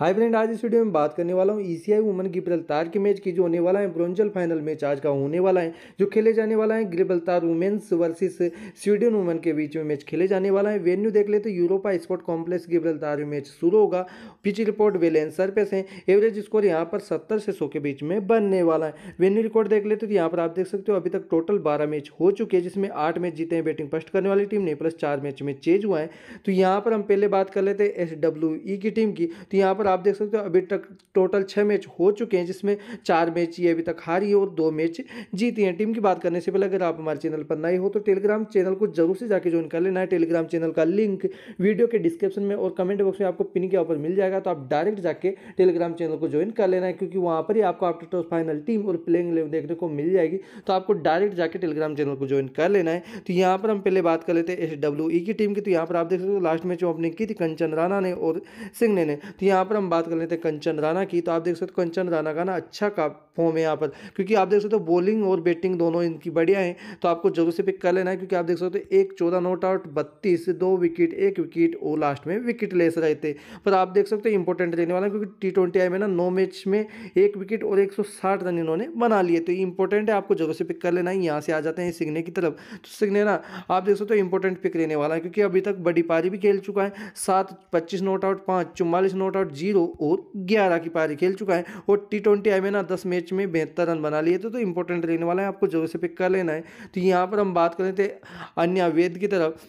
hi friend आज इस video में बात करने वाला हूँ ईसीआई e वुमन गिब्रल्तार के मैच की जो होने वाला है ब्रोंजल फाइनल मैच आज का होने वाला है जो खेले जाने वाला है ग्रिबलतार वुमेन्स वर्सेस स्वीडन वुमेन के बीच में मैच खेले जाने वाला है वेन्यू देख ले तो यूरोपा स्पोर्ट कॉम्प्लेक्स गिब्रल्तार में मैच शुरू होगा पिच रिपोर्ट वेलेंस पे है एवरेज स्कोर यहाँ पर सत्तर से सौ के बीच में बनने वाला है वेन्यू रिकॉर्ड देख लेते तो यहाँ पर आप देख सकते हो अभी तक टोटल बारह मैच हो चुके हैं जिसमें आठ मैच जीते हैं बैटिंग फर्स्ट करने वाली टीम ने प्लस चार मैच में चेज हुआ है तो यहाँ पर हम पहले बात कर लेते हैं एस e की टीम की तो यहाँ पर पर आप देख सकते हो अभी तक टोटल छः मैच हो चुके हैं जिसमें चार मैच ये अभी तक हारी है और दो मैच जीती हैं टीम की बात करने से पहले अगर आप हमारे चैनल पर नए हो तो टेलीग्राम चैनल को जरूर से जाकर ज्वाइन कर लेना है टेलीग्राम चैनल का लिंक वीडियो के डिस्क्रिप्शन में और कमेंट बॉक्स में आपको पिन के ऊपर मिल जाएगा तो आप डायरेक्ट जाके टेलीग्राम चैनल को ज्वाइन कर लेना है क्योंकि वहाँ पर ही आपको आफ्टर टॉस फाइनल टीम और प्लेइंग इलेवन देखने को मिल जाएगी तो आपको डायरेक्ट जाकर टेलीग्राम चैनल को ज्वाइन कर लेना है तो यहाँ पर हम पहले बात कर लेते हैं एस e की टीम की तो यहाँ पर आप देख सकते हो लास्ट मैच वो ओपनिंग की थी कंचन राणा ने और सिंह ने तो यहाँ पर पर हम बात कर लेते हैं कंचन राणा की तो आप देख सकते हो तो कंचन राणा का ना अच्छा का फॉर्म है यहाँ पर क्योंकि आप देख सकते हो तो बॉलिंग और बैटिंग दोनों इनकी बढ़िया है तो आपको जरूर से पिक कर लेना है क्योंकि आप देख सकते हो तो एक चौदह नॉट आउट बत्तीस दो विकेट एक विकेट और लास्ट में विकेट ले लेस थे पर आप देख सकते हो तो इंपॉर्टेंट रहने वाला क्योंकि टी ट्वेंटी आई में ना नौ मैच में एक विकेट और एक रन इन्होंने बना लिए तो इंपॉर्टेंट है आपको जरूर से पिक कर लेना है यहाँ से आ जाते हैं सिग्ने की तरफ तो सिग्ने ना आप देख सकते हो इंपॉर्टेंट पिक रहने वाला है क्योंकि अभी तक बड़ी पारी भी खेल चुका है सात पच्चीस नॉट आउट पाँच चुम्बालीस नॉट आउट जी जीरो और ग्यारह की पारी खेल चुका है और टी ट्वेंटी आई में ना दस मैच में बेहतर रन बना लिए थे तो इंपॉर्टेंट रहने वाला है आपको जरूर से पिक कर लेना है तो यहाँ पर हम बात करें थे तो अन्य वेद की तरफ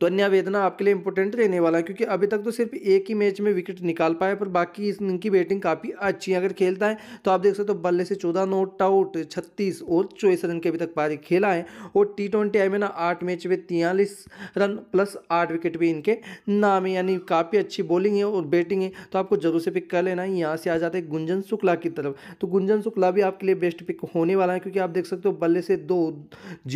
तो अन्य वेदना आपके लिए इंपॉर्टेंट रहने वाला है क्योंकि अभी तक तो सिर्फ एक ही मैच में विकेट निकाल पाए पर बाकी इनकी बैटिंग काफ़ी अच्छी है अगर खेलता है तो आप देख सकते हो तो बल्ले से चौदह नोट आउट छत्तीस और चौबीस रन के अभी तक पारी खेला है और टी ट्वेंटी आई में ना आठ मैच में तियालीस रन प्लस आठ विकेट भी इनके नाम है यानी काफ़ी अच्छी बॉलिंग है और बैटिंग है तो आपको जरूर से पिक कर लेना है यहाँ से आ जाते हैं गुंजन शुक्ला की तरफ तो गुंजन शुक्ला भी आपके लिए बेस्ट पिक होने वाला है क्योंकि आप देख सकते हो बल्ले से दो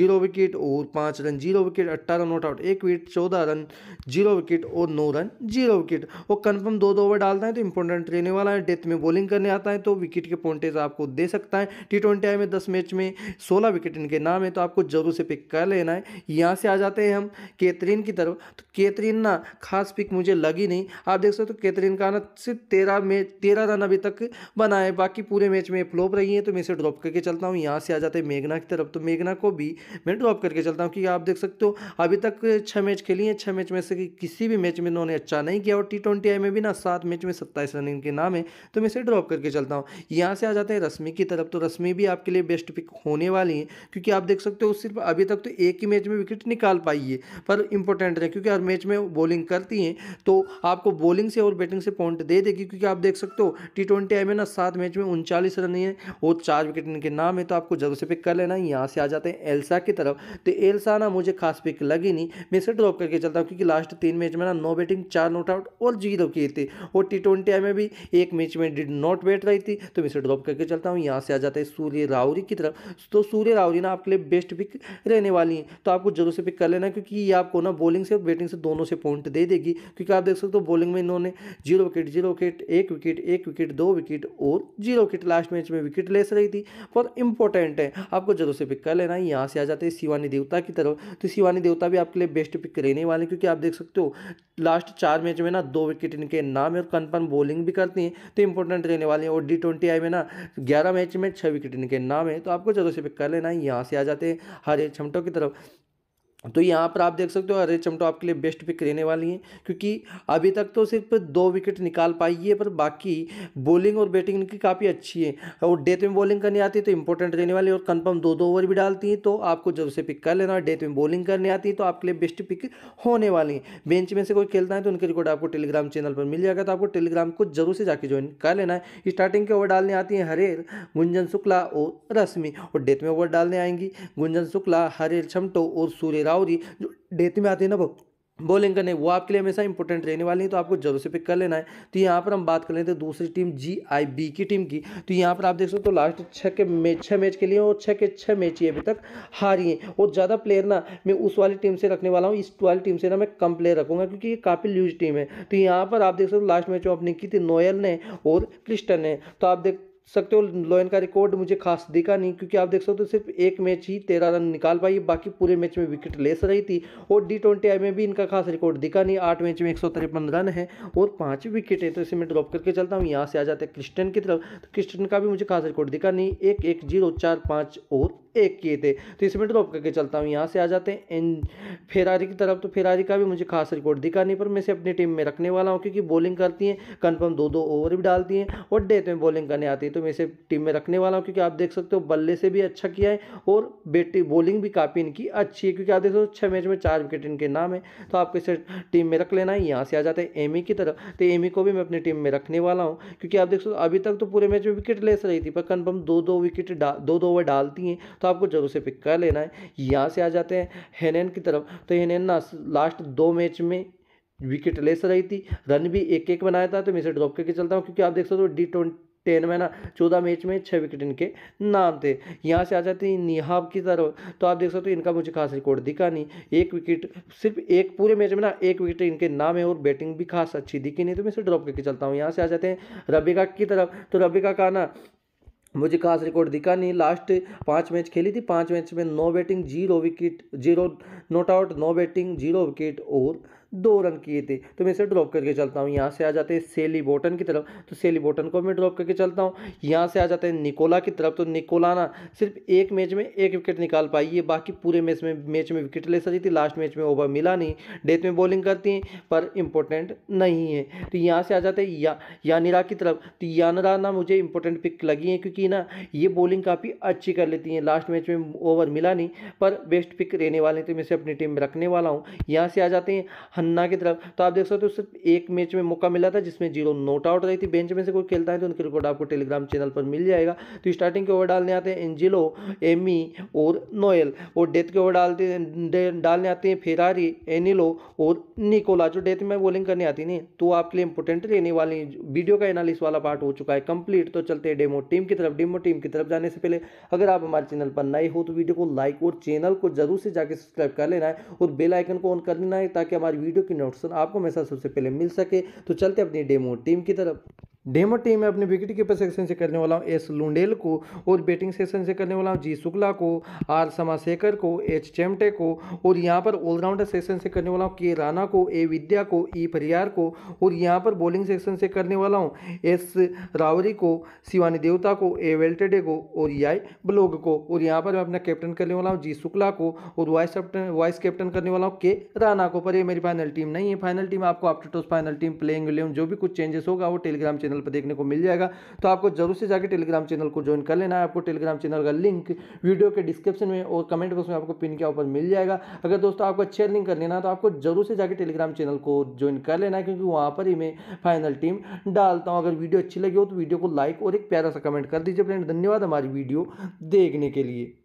जीरो विकेट और पाँच रन जीरो विकेट अट्ठारह नोट आउट एक विकेट चौदह रन जीरो विकेट और नौ रन जीरो विकेट और कन्फर्म दो दो ओवर डालता है तो इंपॉर्टेंट रहने वाला है डेथ में बॉलिंग करने आता है तो विकेट के पॉइंटेज आपको दे सकता है टी ट्वेंटी आई में दस मैच में सोलह विकेट इनके नाम है तो आपको जरूर से पिक कर लेना है यहाँ से आ जाते हैं हम केतरीन की तरफ तो केतरीन ना खास पिक मुझे लगी नहीं आप देख सकते हो तो केतरीन का ना सिर्फ तेरह मैच तेरह रन अभी तक बना है बाकी पूरे मैच में फ्लोप रही है तो मैं इसे ड्रॉप करके चलता हूँ यहाँ से आ जाते हैं मेघना की तरफ तो मेघना को भी मैं ड्रॉप करके चलता हूँ क्योंकि आप देख सकते हो अभी तक छः मैच मैच खेली हैं छः मैच में से कि किसी भी मैच में इन्होंने अच्छा नहीं किया और टी ट्वेंटी आई में भी ना सात मैच में सत्ताईस रन इनके नाम है तो मैं इसे ड्रॉप करके चलता हूँ यहाँ से आ जाते हैं रश्मि की तरफ तो रश्मि भी आपके लिए बेस्ट पिक होने वाली है क्योंकि आप देख सकते हो सिर्फ अभी तक तो एक ही मैच में विकेट निकाल पाई है पर इंपॉर्टेंट है क्योंकि हर मैच में बॉलिंग करती हैं तो आपको बॉलिंग से और बैटिंग से पॉइंट दे देगी क्योंकि आप देख सकते हो टी ट्वेंटी आई में ना सात मैच में उनचालीस रन है और चार विकेट इनके नाम है तो आपको जरूर से पिक कर लेना यहाँ से आ जाते हैं एल्सा की तरफ तो एल्सा ना मुझे खास पिक लगी नहीं मैं इसे ड्रॉप अप करके चलता हूँ क्योंकि लास्ट तीन मैच में ना नो बैटिंग चार नॉट आउट और जीरो की थी और टी ट्वेंटी में भी एक मैच में डिड नॉट बैट रही थी तो मैं इसे ड्रॉप करके चलता हूँ यहाँ से आ जाता है सूर्य राउरी की तरफ तो सूर्य राउरी ना आपके लिए बेस्ट पिक रहने वाली हैं तो आपको जरूर से पिक कर लेना क्योंकि ये आपको ना बॉलिंग से बैटिंग से दोनों से पॉइंट दे देगी क्योंकि आप देख सकते हो बॉलिंग में इन्होंने जीरो विकेट जीरो विकेट एक विकेट एक विकेट दो विकेट और जीरो विकेट लास्ट मैच में विकेट लेस रही थी पर इंपॉर्टेंट है आपको जरूर से पिक कर लेना यहाँ से आ जाते हैं शिवानी देवता की तरफ तो शिवानी देवता भी आपके लिए बेस्ट पिक के रहने वाले क्योंकि आप देख सकते हो लास्ट चार मैच में ना दो विकेट इनके नाम है और कन्फर्म बॉलिंग भी करती हैं तो इंपॉर्टेंट रहने वाले हैं और डी ट्वेंटी आई में ना ग्यारह मैच में छः विकेट इनके नाम है तो आपको जरूर से पिक कर लेना है यहाँ से आ जाते हैं हरे छमटों की तरफ तो यहाँ पर आप देख सकते हो अरे चमटो आपके लिए बेस्ट पिक रहने वाली हैं क्योंकि अभी तक तो सिर्फ दो विकेट निकाल पाई है पर बाकी बॉलिंग और बैटिंग इनकी काफ़ी अच्छी है और डेथ में बॉलिंग करने आती है तो इंपॉर्टेंट रहने वाली है और कन्फर्म दो दो ओवर भी डालती हैं तो आपको जब से पिक कर लेना और डेथ में बॉलिंग करने आती है तो आपके लिए बेस्ट पिक होने वाली है बेंच में से कोई खेलता है तो उनके रिकॉर्ड आपको टेलीग्राम चैनल पर मिल जाएगा तो आपको टेलीग्राम को जरूर से जाके ज्वाइन कर लेना है स्टार्टिंग के ओवर डालने आती हैं हरेर गुंजन शुक्ला और रश्मि और डेथ में ओवर डालने आएंगी गुंजन शुक्ला हरेर छमटो और सूर्य राव जी जो डेथ में आते हैं ना वो बॉलिंग करने वो आपके लिए हमेशा इंपॉर्टेंट रहने वाली है तो आपको जरूर से पिक कर लेना है तो यहाँ पर हम बात कर लेते हैं दूसरी टीम जी आई बी की टीम की तो यहाँ पर आप देख सकते हो तो लास्ट छः के मैच छः मैच के लिए और छः के छः मैच ही अभी तक हारी हैं और ज़्यादा प्लेयर ना मैं उस वाली टीम से रखने वाला हूँ इस वाली टीम से ना मैं कम प्लेयर रखूँगा क्योंकि ये काफ़ी लूज टीम है तो यहाँ पर आप देख सकते हो तो लास्ट मैच में अपनी की थी नोयल ने और क्रिस्टन ने तो आप देख सकते हो लोयन का रिकॉर्ड मुझे खास दिखा नहीं क्योंकि आप देख सकते हो सिर्फ एक मैच ही तेरह रन निकाल पाई बाकी पूरे मैच में विकेट लेस रही थी और डी ट्वेंटी आई में भी इनका खास रिकॉर्ड दिखा नहीं आठ मैच में एक सौ तिरपन रन है और पाँच विकेट है तो इसे मैं ड्रॉप करके चलता हूँ यहाँ से आ जाते हैं क्रिस्टन की तरफ तो क्रिस्टन का भी मुझे खास रिकॉर्ड दिखा नहीं एक एक जीरो चार पाँच और एक किए थे तो इसमें ड्रॉप करके चलता हूँ यहाँ से आ जाते हैं इन फेरारी की तरफ तो फेरारी का भी मुझे खास रिकॉर्ड दिखा नहीं पर मैं इसे अपनी टीम में रखने वाला हूँ क्योंकि बॉलिंग करती हैं कन्फर्म दो दो ओवर भी डालती हैं और डेथ में बॉलिंग करने आती है तो मैं इसे टीम में रखने वाला हूँ क्योंकि आप देख सकते हो बल्ले से भी अच्छा किया है और बेटी बॉलिंग भी काफ़ी इनकी अच्छी है क्योंकि आप देख सकते हो छः मैच में चार विकेट इनके नाम है तो आपको इसे टीम में रख लेना है यहाँ से आ जाते हैं एमी की तरफ तो एमी को भी मैं अपनी टीम में रखने वाला हूँ क्योंकि आप देख सकते हो अभी तक तो पूरे मैच में विकेट लेस रही थी पर कन्फर्म दो दो विकेट दो दो ओवर डालती हैं तो आपको जरूर से पिक कर लेना है यहाँ से आ जाते हैं हेनेन की तरफ तो हेनेन ना लास्ट दो मैच में विकेट लेस रही थी रन भी एक एक बनाया था तो मैं इसे ड्रॉप करके चलता हूँ क्योंकि आप देख सकते हो डी ट्वेंटी टेन में ना चौदह मैच में छः विकेट इनके नाम थे यहाँ से आ जाते हैं निहाब की तरफ तो आप देख सकते हो तो इनका मुझे खास रिकॉर्ड दिखा नहीं एक विकेट सिर्फ एक पूरे मैच में ना एक विकेट इनके नाम है और बैटिंग भी खास अच्छी दिखी नहीं तो मैं इसे ड्रॉप करके चलता हूँ यहाँ से आ जाते हैं रबिका की तरफ तो रबिका का ना मुझे खास रिकॉर्ड दिखा नहीं लास्ट पाँच मैच खेली थी पाँच मैच में no batting zero wicket zero not out no batting zero wicket और दो रन किए थे तो मैं इसे ड्रॉप करके चलता हूँ यहाँ से आ जाते हैं सेली बोटन की तरफ तो सेली बोटन को मैं ड्रॉप करके चलता हूँ यहाँ से आ जाते हैं निकोला की तरफ तो निकोला ना सिर्फ एक मैच में एक विकेट निकाल पाई है बाकी पूरे मैच में मैच में विकेट ले सकती थी लास्ट मैच में ओवर मिला नहीं डेथ में बॉलिंग करती हैं पर इंपॉर्टेंट नहीं है तो यहाँ से आ जाते हैं या यानिरा की तरफ तो यानरा ना मुझे इंपॉर्टेंट पिक लगी है क्योंकि ना ये बॉलिंग काफ़ी अच्छी कर लेती हैं लास्ट मैच में ओवर मिला नहीं पर बेस्ट पिक रहने वाले थे तो मैं इसे अपनी टीम में रखने वाला हूँ यहाँ से आ जाते हैं खन्ना की तरफ तो आप देख सकते हो तो सिर्फ एक मैच में मौका मिला था जिसमें जीरो नोट आउट रही थी बेंच में से कोई खेलता है तो उनकी रिकॉर्ड आपको टेलीग्राम चैनल पर मिल जाएगा तो स्टार्टिंग के ओवर डालने आते हैं एंजिलो एमी और नोएल और डेथ के ओवर डालते डालने आते हैं फेरारी एनिलो और निकोला जो डेथ में बॉलिंग करने आती नहीं तो आपके लिए इंपॉर्टेंट रहने वाली वीडियो का एनालिस वाला पार्ट हो चुका है कंप्लीट तो चलते हैं डेमो टीम की तरफ डेमो टीम की तरफ जाने से पहले अगर आप हमारे चैनल पर नए हो तो वीडियो को लाइक और चैनल को जरूर से जाकर सब्सक्राइब कर लेना है और बेल आइकन को ऑन कर लेना है ताकि हमारी वीडियो की नोटिफिकेशन आपको हमेशा सबसे पहले मिल सके तो चलते अपनी डेमो टीम की तरफ डेमो टीम में अपने विकेट कीपर सेक्शन से करने वाला हूँ एस लुंडेल को और बैटिंग सेक्शन से करने वाला हूँ जी शुक्ला को आर समाशेखर को एच चेमटे को और यहाँ पर ऑलराउंडर सेक्शन से करने वाला हूँ के राणा को ए विद्या को ई फरियार को और यहाँ पर बॉलिंग सेक्शन से करने वाला हूँ एस रावरी को शिवानी देवता को ए वेल्टेडे को और याई ब्लॉग को और यहाँ पर मैं अपना कैप्टन करने वाला हूँ जी शुक्ला को और वाइस कैप्टन वाइस कैप्टन करने वाला हूँ के राना को पर यह मेरी फाइनल टीम नहीं है फाइनल टीम आपको after toss final team playing जो भी कुछ चेंजेस होगा वो टेलीग्राम चैनल चैनल पर देखने को मिल जाएगा तो आपको जरूर से जाकर टेलीग्राम चैनल को ज्वाइन कर लेना है आपको टेलीग्राम चैनल का लिंक वीडियो के डिस्क्रिप्शन में और कमेंट बॉक्स में आपको पिन के ऊपर मिल जाएगा अगर दोस्तों आपको अच्छे लिंक कर लेना है तो आपको जरूर से जाकर टेलीग्राम चैनल को ज्वाइन कर लेना है क्योंकि वहाँ पर ही मैं फाइनल टीम डालता हूँ अगर वीडियो अच्छी लगी हो तो वीडियो को लाइक और एक प्यारा सा कमेंट कर दीजिए फ्रेंड धन्यवाद हमारी वीडियो देखने के लिए